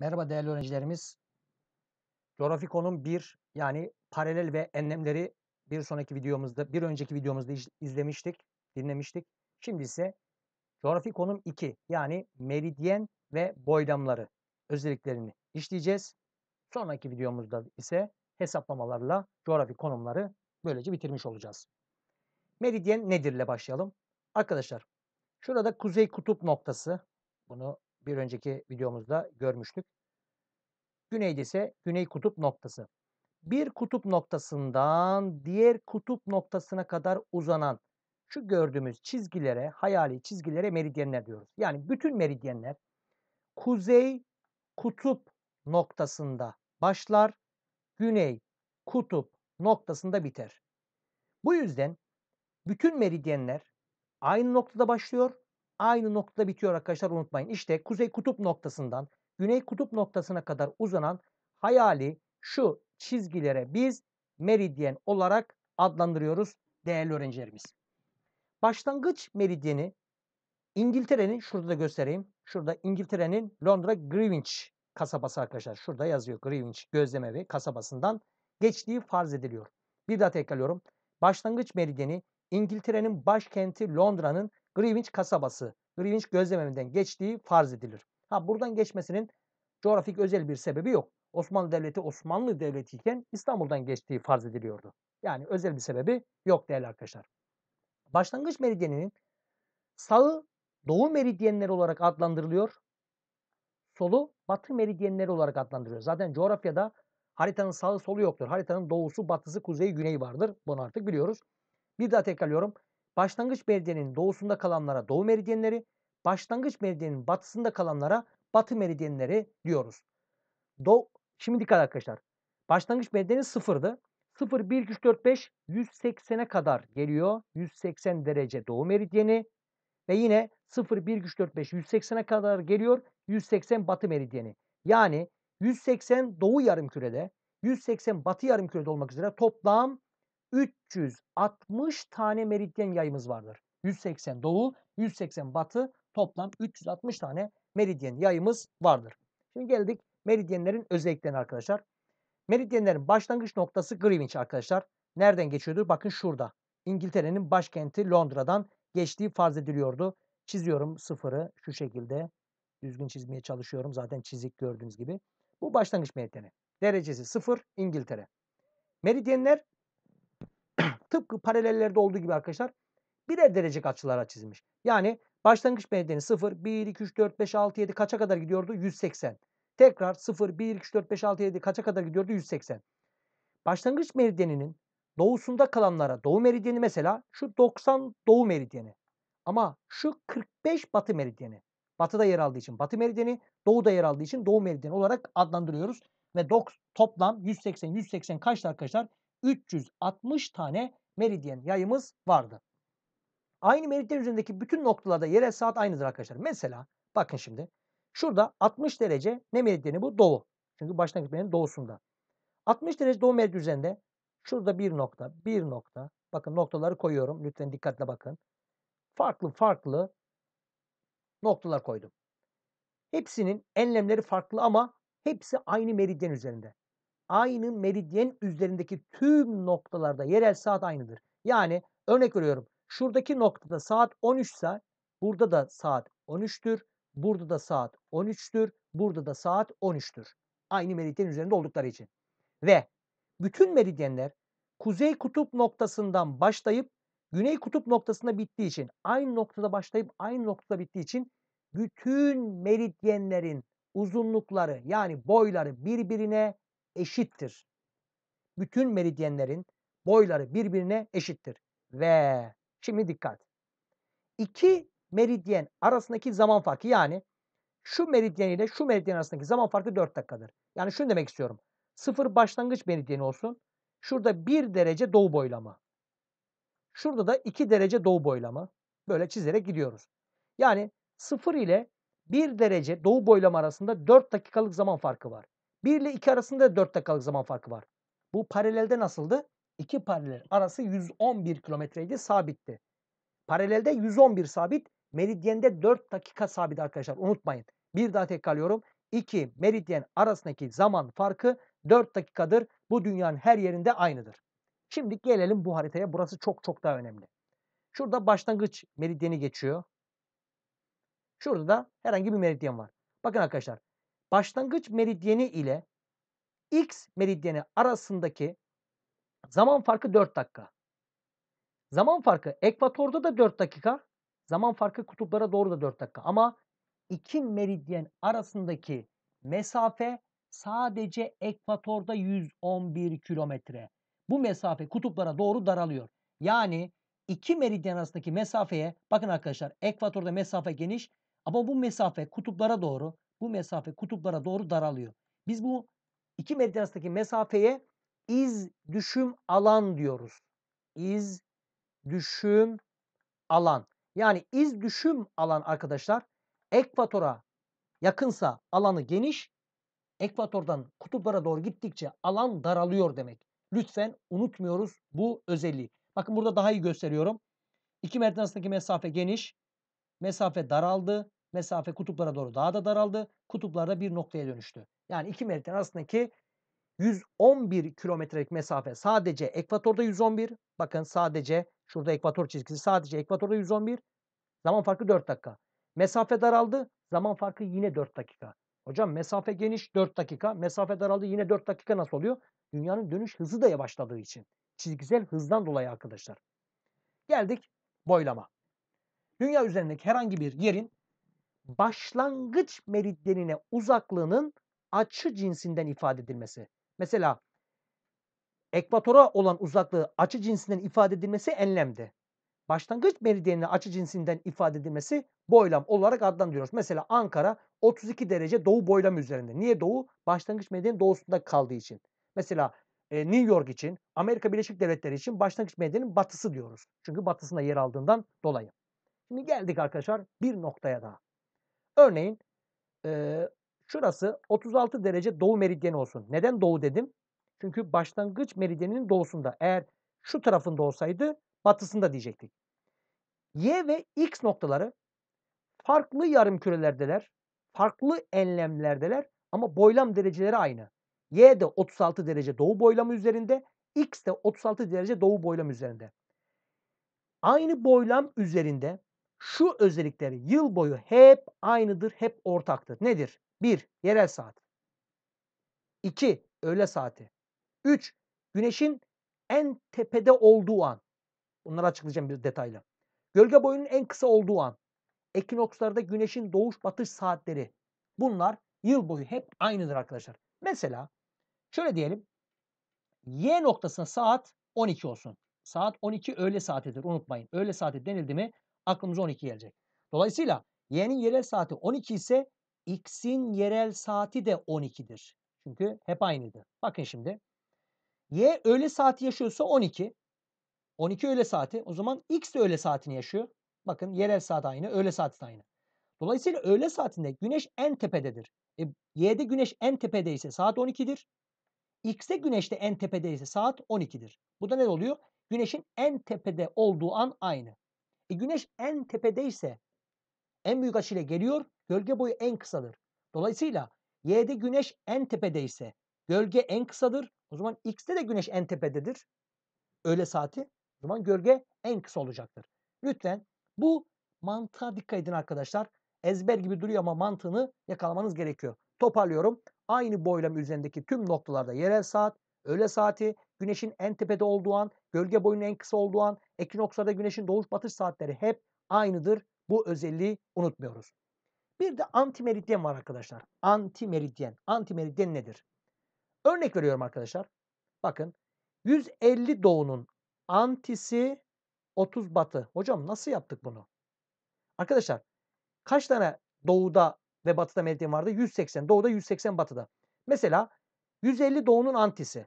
Merhaba değerli öğrencilerimiz. Coğrafi konum 1 yani paralel ve enlemleri bir sonraki videomuzda, bir önceki videomuzda izlemiştik, dinlemiştik. Şimdi ise coğrafi konum 2 yani meridyen ve boylamları özelliklerini işleyeceğiz. Sonraki videomuzda ise hesaplamalarla coğrafi konumları böylece bitirmiş olacağız. Meridyen nedir ile başlayalım. Arkadaşlar şurada kuzey kutup noktası bunu bir önceki videomuzda görmüştük. Güneyde ise güney kutup noktası. Bir kutup noktasından diğer kutup noktasına kadar uzanan şu gördüğümüz çizgilere, hayali çizgilere meridyenler diyoruz. Yani bütün meridyenler kuzey kutup noktasında başlar, güney kutup noktasında biter. Bu yüzden bütün meridyenler aynı noktada başlıyor, aynı noktada bitiyor arkadaşlar unutmayın. İşte kuzey kutup noktasından güney kutup noktasına kadar uzanan hayali şu çizgilere biz meridyen olarak adlandırıyoruz değerli öğrencilerimiz. Başlangıç meridyeni İngiltere'nin şurada da göstereyim. Şurada İngiltere'nin Londra Greenwich kasabası arkadaşlar. Şurada yazıyor Greenwich gözlemevi kasabasından geçtiği farz ediliyor. Bir daha tekrarlıyorum. Başlangıç meridyeni İngiltere'nin başkenti Londra'nın Greenwich kasabası, Greenwich gözlememinden geçtiği farz edilir. Ha buradan geçmesinin coğrafik özel bir sebebi yok. Osmanlı Devleti Osmanlı Devleti iken İstanbul'dan geçtiği farz ediliyordu. Yani özel bir sebebi yok değerli arkadaşlar. Başlangıç meridyeninin sağı doğu meridyenleri olarak adlandırılıyor. Solu batı meridyenleri olarak adlandırılıyor. Zaten coğrafyada haritanın sağı solu yoktur. Haritanın doğusu, batısı, kuzeyi, güneyi vardır. Bunu artık biliyoruz. Bir daha tekrarlıyorum. Başlangıç meridyeninin doğusunda kalanlara doğu meridyenleri, başlangıç meridyenin batısında kalanlara batı meridyenleri diyoruz. Do Şimdi dikkat arkadaşlar. Başlangıç meridyeni sıfırdı. 0, 1, 2, 3, 4, 5, 180'e kadar geliyor. 180 derece doğu meridyeni. Ve yine 0, 1, 2, 3, 4, 5, 180'e kadar geliyor. 180 batı meridyeni. Yani 180 doğu yarım kürede, 180 batı yarım kürede olmak üzere toplam 360 tane meridyen yayımız vardır. 180 doğu, 180 batı, toplam 360 tane meridyen yayımız vardır. Şimdi geldik meridyenlerin özelliklerine arkadaşlar. Meridyenlerin başlangıç noktası Greenwich arkadaşlar. Nereden geçiyordu? Bakın şurada. İngiltere'nin başkenti Londra'dan geçtiği farz ediliyordu. Çiziyorum sıfırı şu şekilde. Düzgün çizmeye çalışıyorum. Zaten çizik gördüğünüz gibi. Bu başlangıç meridyeni. Derecesi sıfır İngiltere. Meridyenler tıpkı paralellerde olduğu gibi arkadaşlar birer derece açılara çizilmiş. Yani Başlangıç benzeri 0, 1, 2, 3, 4, 5, 6, 7 kaça kadar gidiyordu? 180. Tekrar 0, 1, 2, 3, 4, 5, 6, 7 kaça kadar gidiyordu? 180. Başlangıç meridyeninin doğusunda kalanlara doğu meridyeni mesela şu 90 doğu meridyeni. Ama şu 45 batı meridyeni. Batıda yer aldığı için batı meridyeni, doğuda yer aldığı için doğu meridyeni olarak adlandırıyoruz. Ve dok, toplam 180, 180 kaçtı arkadaşlar? 360 tane meridyen yayımız vardı. Aynı meridyen üzerindeki bütün noktalarda yerel saat aynıdır arkadaşlar. Mesela bakın şimdi. Şurada 60 derece ne meridyeni bu? Doğu. Çünkü baştan gitmenin doğusunda. 60 derece doğu meridyen üzerinde şurada bir nokta, bir nokta. Bakın noktaları koyuyorum. Lütfen dikkatle bakın. Farklı farklı noktalar koydum. Hepsinin enlemleri farklı ama hepsi aynı meridyen üzerinde. Aynı meridyen üzerindeki tüm noktalarda yerel saat aynıdır. Yani örnek veriyorum. Şuradaki noktada saat 13 ise burada da saat 13'tür. Burada da saat 13'tür. Burada da saat 13'tür. Aynı meridyen üzerinde oldukları için. Ve bütün meridyenler kuzey kutup noktasından başlayıp güney kutup noktasına bittiği için aynı noktada başlayıp aynı noktada bittiği için bütün meridyenlerin uzunlukları yani boyları birbirine eşittir. Bütün meridyenlerin boyları birbirine eşittir. Ve Şimdi dikkat. İki meridyen arasındaki zaman farkı yani şu meridyen ile şu meridyen arasındaki zaman farkı 4 dakikadır. Yani şunu demek istiyorum. Sıfır başlangıç meridyeni olsun. Şurada 1 derece doğu boylama. Şurada da 2 derece doğu boylama. Böyle çizerek gidiyoruz. Yani 0 ile 1 derece doğu boylama arasında 4 dakikalık zaman farkı var. 1 ile 2 arasında 4 dakikalık zaman farkı var. Bu paralelde nasıldı? iki paralel arası 111 kilometreydi sabitti. Paralelde 111 sabit, meridyende 4 dakika sabit arkadaşlar unutmayın. Bir daha tekrarlıyorum. İki meridyen arasındaki zaman farkı 4 dakikadır. Bu dünyanın her yerinde aynıdır. Şimdi gelelim bu haritaya. Burası çok çok daha önemli. Şurada başlangıç meridyeni geçiyor. Şurada da herhangi bir meridyen var. Bakın arkadaşlar. Başlangıç meridyeni ile X meridyeni arasındaki Zaman farkı 4 dakika. Zaman farkı ekvatorda da 4 dakika. Zaman farkı kutuplara doğru da 4 dakika. Ama iki meridyen arasındaki mesafe sadece ekvatorda 111 kilometre. Bu mesafe kutuplara doğru daralıyor. Yani iki meridyen arasındaki mesafeye bakın arkadaşlar ekvatorda mesafe geniş ama bu mesafe kutuplara doğru bu mesafe kutuplara doğru daralıyor. Biz bu iki meridyen arasındaki mesafeye iz düşüm alan diyoruz. İz düşüm alan. Yani iz düşüm alan arkadaşlar ekvatora yakınsa alanı geniş, ekvatordan kutuplara doğru gittikçe alan daralıyor demek. Lütfen unutmuyoruz bu özelliği. Bakın burada daha iyi gösteriyorum. İki meridyen arasındaki mesafe geniş, mesafe daraldı, mesafe kutuplara doğru daha da daraldı, kutuplarda bir noktaya dönüştü. Yani iki meridyen arasındaki 111 kilometrelik mesafe sadece ekvatorda 111. Bakın sadece şurada ekvator çizgisi sadece ekvatorda 111. Zaman farkı 4 dakika. Mesafe daraldı. Zaman farkı yine 4 dakika. Hocam mesafe geniş 4 dakika. Mesafe daraldı yine 4 dakika nasıl oluyor? Dünyanın dönüş hızı da yavaşladığı için. Çizgisel hızdan dolayı arkadaşlar. Geldik boylama. Dünya üzerindeki herhangi bir yerin başlangıç meridyenine uzaklığının açı cinsinden ifade edilmesi. Mesela ekvatora olan uzaklığı açı cinsinden ifade edilmesi enlemde. Başlangıç meridyenine açı cinsinden ifade edilmesi boylam olarak adlandırıyoruz. Mesela Ankara 32 derece doğu boylam üzerinde. Niye doğu? Başlangıç meridyenin doğusunda kaldığı için. Mesela e, New York için, Amerika Birleşik Devletleri için başlangıç meridyenin batısı diyoruz. Çünkü batısında yer aldığından dolayı. Şimdi geldik arkadaşlar bir noktaya daha. Örneğin e, Şurası 36 derece doğu meridyeni olsun. Neden doğu dedim? Çünkü başlangıç meridyeninin doğusunda. Eğer şu tarafında olsaydı batısında diyecektik. Y ve X noktaları farklı yarım kürelerdeler. Farklı enlemlerdeler ama boylam dereceleri aynı. Y de 36 derece doğu boylamı üzerinde, X de 36 derece doğu boylamı üzerinde. Aynı boylam üzerinde şu özellikleri yıl boyu hep aynıdır, hep ortaktır. Nedir? 1. Yerel saat. 2. Öğle saati. 3. Güneşin en tepede olduğu an. Bunları açıklayacağım bir detayla. Gölge boyunun en kısa olduğu an. Ekinokslarda güneşin doğuş batış saatleri. Bunlar yıl boyu hep aynıdır arkadaşlar. Mesela şöyle diyelim. Y noktasına saat 12 olsun. Saat 12 öğle saatidir unutmayın. Öğle saati denildi mi aklımıza 12 gelecek. Dolayısıyla Y'nin yerel saati 12 ise x'in yerel saati de 12'dir. Çünkü hep aynıydı. Bakın şimdi. Y öğle saati yaşıyorsa 12. 12 öğle saati. O zaman x de öğle saatini yaşıyor. Bakın yerel saat aynı, öğle saati de aynı. Dolayısıyla öğle saatinde güneş en tepededir. E, Y'de güneş en tepedeyse saat 12'dir. X'de güneş de en tepedeyse saat 12'dir. Bu da ne oluyor? Güneşin en tepede olduğu an aynı. E, güneş en tepedeyse en büyük açıyla geliyor gölge boyu en kısadır. Dolayısıyla Y'de güneş en tepede ise gölge en kısadır. O zaman X'de de güneş en tepededir. Öğle saati. O zaman gölge en kısa olacaktır. Lütfen bu mantığa dikkat edin arkadaşlar. Ezber gibi duruyor ama mantığını yakalamanız gerekiyor. Toparlıyorum. Aynı boylam üzerindeki tüm noktalarda yerel saat, öğle saati, güneşin en tepede olduğu an, gölge boyunun en kısa olduğu an, ekinokslarda güneşin doğuş batış saatleri hep aynıdır. Bu özelliği unutmuyoruz. Bir de antimeridyen var arkadaşlar. Antimeridyen. Antimeridyen nedir? Örnek veriyorum arkadaşlar. Bakın 150 doğunun antisi 30 batı. Hocam nasıl yaptık bunu? Arkadaşlar kaç tane doğuda ve batıda meridyen vardı? 180. Doğuda 180 batıda. Mesela 150 doğunun antisi.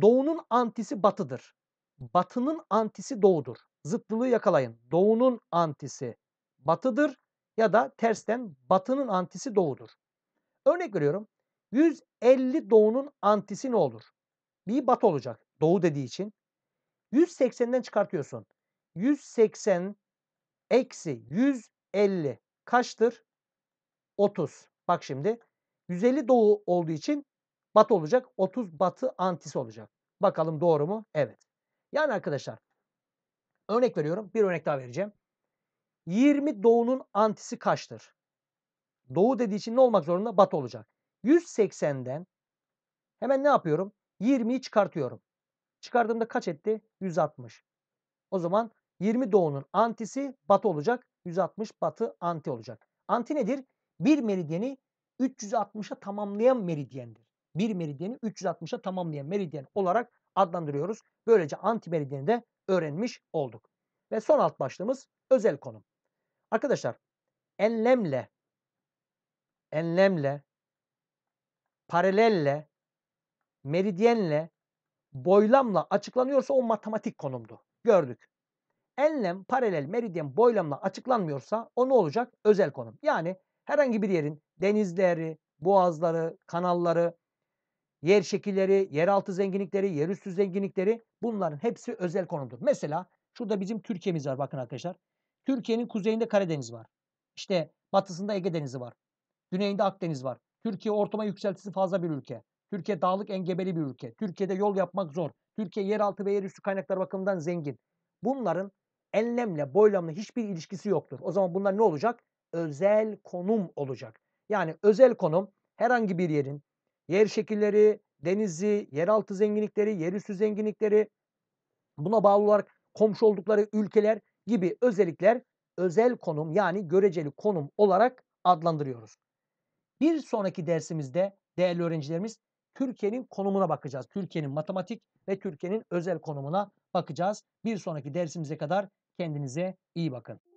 Doğunun antisi batıdır. Batının antisi doğudur. Zıtlılığı yakalayın. Doğunun antisi batıdır ya da tersten batının antisi doğudur. Örnek veriyorum 150 doğunun antisi ne olur? Bir batı olacak doğu dediği için. 180'den çıkartıyorsun. 180 eksi 150 kaçtır? 30. Bak şimdi 150 doğu olduğu için batı olacak. 30 batı antisi olacak. Bakalım doğru mu? Evet. Yani arkadaşlar örnek veriyorum. Bir örnek daha vereceğim. 20 doğunun antisi kaçtır? Doğu dediği için ne olmak zorunda? Batı olacak. 180'den hemen ne yapıyorum? 20'yi çıkartıyorum. Çıkardığımda kaç etti? 160. O zaman 20 doğunun antisi batı olacak. 160 batı anti olacak. Anti nedir? Bir meridyeni 360'a tamamlayan meridyendir. Bir meridyeni 360'a tamamlayan meridyen olarak adlandırıyoruz. Böylece anti meridyeni de öğrenmiş olduk. Ve son alt başlığımız özel konum. Arkadaşlar enlemle enlemle paralelle meridyenle boylamla açıklanıyorsa o matematik konumdu. Gördük. Enlem, paralel, meridyen boylamla açıklanmıyorsa o ne olacak? Özel konum. Yani herhangi bir yerin denizleri, boğazları, kanalları, yer şekilleri, yeraltı zenginlikleri, yerüstü zenginlikleri bunların hepsi özel konumdur. Mesela şurada bizim Türkiye'miz var bakın arkadaşlar. Türkiye'nin kuzeyinde Karadeniz var. İşte batısında Ege Denizi var. Güneyinde Akdeniz var. Türkiye ortama yükseltisi fazla bir ülke. Türkiye dağlık engebeli bir ülke. Türkiye'de yol yapmak zor. Türkiye yeraltı ve yerüstü kaynaklar bakımından zengin. Bunların enlemle boylamla hiçbir ilişkisi yoktur. O zaman bunlar ne olacak? Özel konum olacak. Yani özel konum herhangi bir yerin yer şekilleri, denizi, yeraltı zenginlikleri, yerüstü zenginlikleri buna bağlı olarak komşu oldukları ülkeler gibi özellikler özel konum yani göreceli konum olarak adlandırıyoruz. Bir sonraki dersimizde değerli öğrencilerimiz Türkiye'nin konumuna bakacağız. Türkiye'nin matematik ve Türkiye'nin özel konumuna bakacağız. Bir sonraki dersimize kadar kendinize iyi bakın.